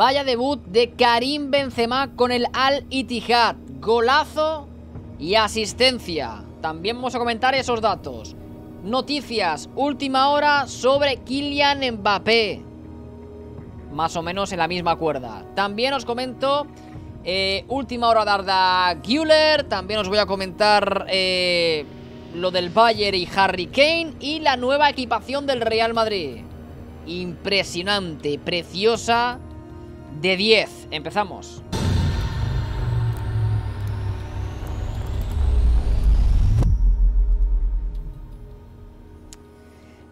Vaya debut de Karim Benzema con el Al Ittihad. Golazo y asistencia. También vamos a comentar esos datos. Noticias, última hora sobre Kylian Mbappé. Más o menos en la misma cuerda. También os comento eh, última hora de Arda Güler. También os voy a comentar eh, lo del Bayern y Harry Kane. Y la nueva equipación del Real Madrid. Impresionante, preciosa de 10. Empezamos.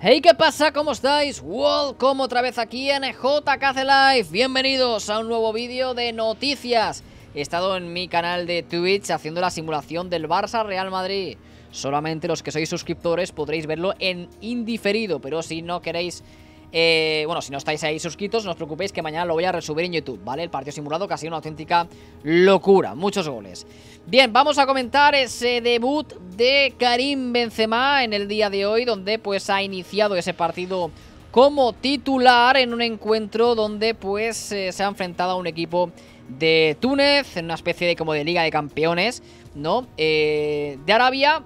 Hey, ¿qué pasa? ¿Cómo estáis? Welcome otra vez aquí en JKC Live. Bienvenidos a un nuevo vídeo de noticias. He estado en mi canal de Twitch haciendo la simulación del Barça Real Madrid. Solamente los que sois suscriptores podréis verlo en indiferido, pero si no queréis eh, bueno, si no estáis ahí suscritos, no os preocupéis que mañana lo voy a resubir en YouTube, ¿vale? El partido simulado que ha sido una auténtica locura, muchos goles. Bien, vamos a comentar ese debut de Karim Benzema en el día de hoy, donde pues ha iniciado ese partido como titular en un encuentro donde pues eh, se ha enfrentado a un equipo de Túnez, en una especie de como de liga de campeones, ¿no? Eh, de Arabia.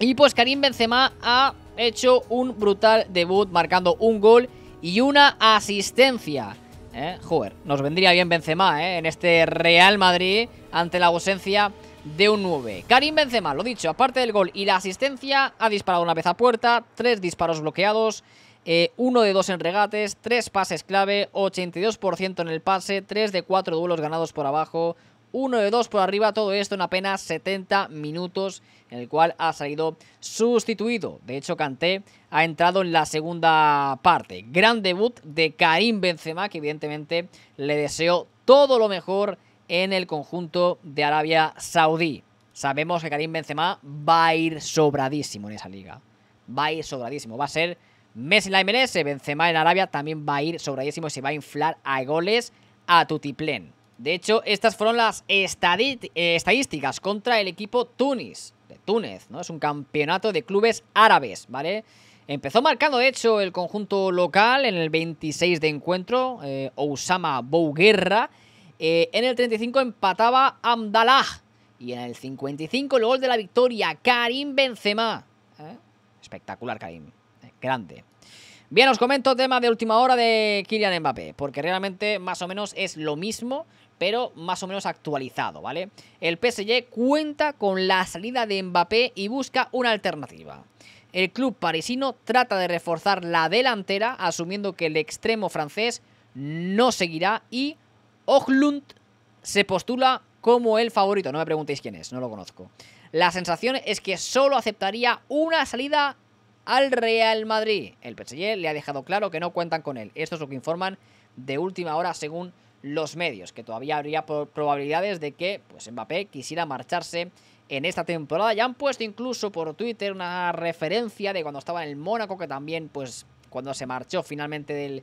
Y pues Karim Benzema ha hecho un brutal debut marcando un gol y una asistencia. Eh, joder, nos vendría bien Benzema ¿eh? en este Real Madrid ante la ausencia de un 9. Karim Benzema, lo dicho, aparte del gol y la asistencia, ha disparado una vez a puerta, tres disparos bloqueados, eh, uno de dos en regates, tres pases clave, 82% en el pase, tres de cuatro duelos ganados por abajo, 1 de 2 por arriba, todo esto en apenas 70 minutos, en el cual ha salido sustituido. De hecho, Canté ha entrado en la segunda parte. Gran debut de Karim Benzema, que evidentemente le deseo todo lo mejor en el conjunto de Arabia Saudí. Sabemos que Karim Benzema va a ir sobradísimo en esa liga. Va a ir sobradísimo, va a ser Messi en la MLS, Benzema en Arabia también va a ir sobradísimo y se va a inflar a goles a tutiplén. De hecho, estas fueron las eh, estadísticas contra el equipo Tunis, de Túnez, ¿no? Es un campeonato de clubes árabes, ¿vale? Empezó marcando, de hecho, el conjunto local en el 26 de encuentro, eh, Osama Bouguerra. Eh, en el 35 empataba Amdalah. Y en el 55 el gol de la victoria, Karim Benzema. Espectacular, Karim. Grande. Bien, os comento tema de última hora de Kylian Mbappé, porque realmente más o menos es lo mismo, pero más o menos actualizado, ¿vale? El PSG cuenta con la salida de Mbappé y busca una alternativa. El club parisino trata de reforzar la delantera, asumiendo que el extremo francés no seguirá y Oglund se postula como el favorito. No me preguntéis quién es, no lo conozco. La sensación es que solo aceptaría una salida al Real Madrid. El PSG le ha dejado claro que no cuentan con él. Esto es lo que informan de última hora según los medios, que todavía habría probabilidades de que pues, Mbappé quisiera marcharse en esta temporada. Ya han puesto incluso por Twitter una referencia de cuando estaba en el Mónaco, que también pues cuando se marchó finalmente del,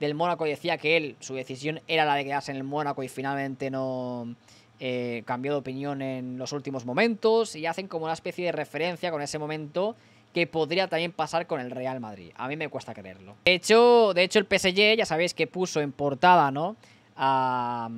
del Mónaco decía que él, su decisión era la de quedarse en el Mónaco y finalmente no eh, cambió de opinión en los últimos momentos. Y hacen como una especie de referencia con ese momento que podría también pasar con el Real Madrid. A mí me cuesta creerlo. De hecho, de hecho el PSG, ya sabéis que puso en portada, ¿no? A,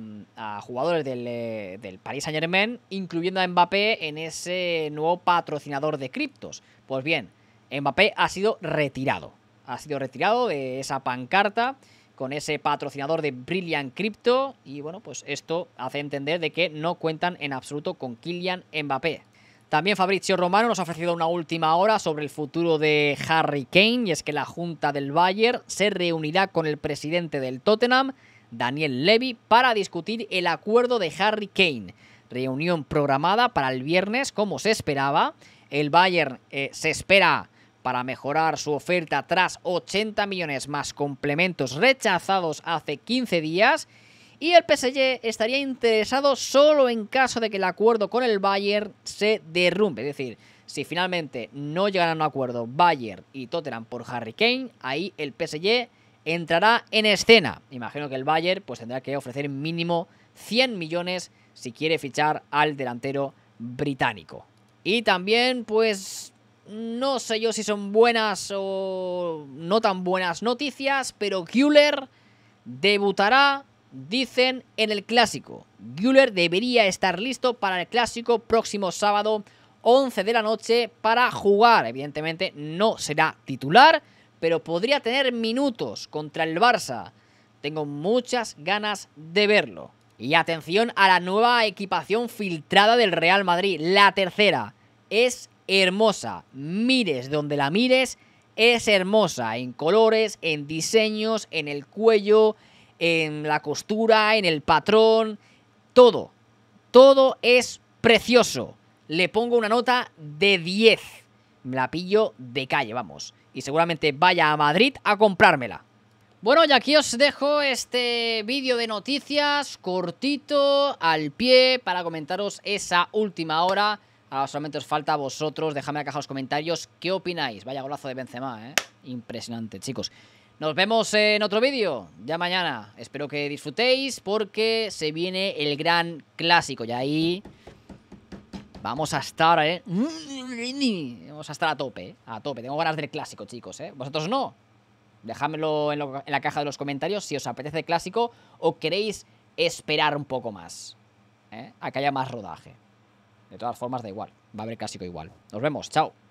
jugadores del, eh, del, Paris Saint Germain, incluyendo a Mbappé en ese nuevo patrocinador de criptos. Pues bien, Mbappé ha sido retirado. Ha sido retirado de esa pancarta con ese patrocinador de Brilliant Crypto. Y bueno, pues esto hace entender de que no cuentan en absoluto con Kylian Mbappé. También Fabrizio Romano nos ha ofrecido una última hora sobre el futuro de Harry Kane y es que la Junta del Bayern se reunirá con el presidente del Tottenham, Daniel Levy, para discutir el acuerdo de Harry Kane. Reunión programada para el viernes como se esperaba. El Bayern eh, se espera para mejorar su oferta tras 80 millones más complementos rechazados hace 15 días y el PSG estaría interesado solo en caso de que el acuerdo con el Bayern se derrumbe. Es decir, si finalmente no llegan a un acuerdo Bayern y Tottenham por Harry Kane, ahí el PSG entrará en escena. Imagino que el Bayern pues, tendrá que ofrecer mínimo 100 millones si quiere fichar al delantero británico. Y también, pues, no sé yo si son buenas o no tan buenas noticias, pero Kühler debutará Dicen en el clásico, Güler debería estar listo para el clásico próximo sábado 11 de la noche para jugar. Evidentemente no será titular, pero podría tener minutos contra el Barça. Tengo muchas ganas de verlo. Y atención a la nueva equipación filtrada del Real Madrid, la tercera. Es hermosa. Mires donde la mires, es hermosa. En colores, en diseños, en el cuello, en la costura, en el patrón, todo. Todo es precioso. Le pongo una nota de 10. Me la pillo de calle, vamos. Y seguramente vaya a Madrid a comprármela. Bueno, y aquí os dejo este vídeo de noticias cortito, al pie, para comentaros esa última hora. Ahora solamente os falta a vosotros, dejadme en los comentarios qué opináis. Vaya golazo de Benzema, ¿eh? Impresionante, chicos. Nos vemos en otro vídeo, ya mañana. Espero que disfrutéis porque se viene el gran clásico. Y ahí vamos a estar, ¿eh? Vamos a estar a tope, ¿eh? a tope. Tengo ganas del clásico, chicos, ¿eh? ¿Vosotros no? Dejádmelo en, en la caja de los comentarios si os apetece el clásico o queréis esperar un poco más. ¿eh? A que haya más rodaje. De todas formas, da igual. Va a haber clásico igual. Nos vemos. Chao.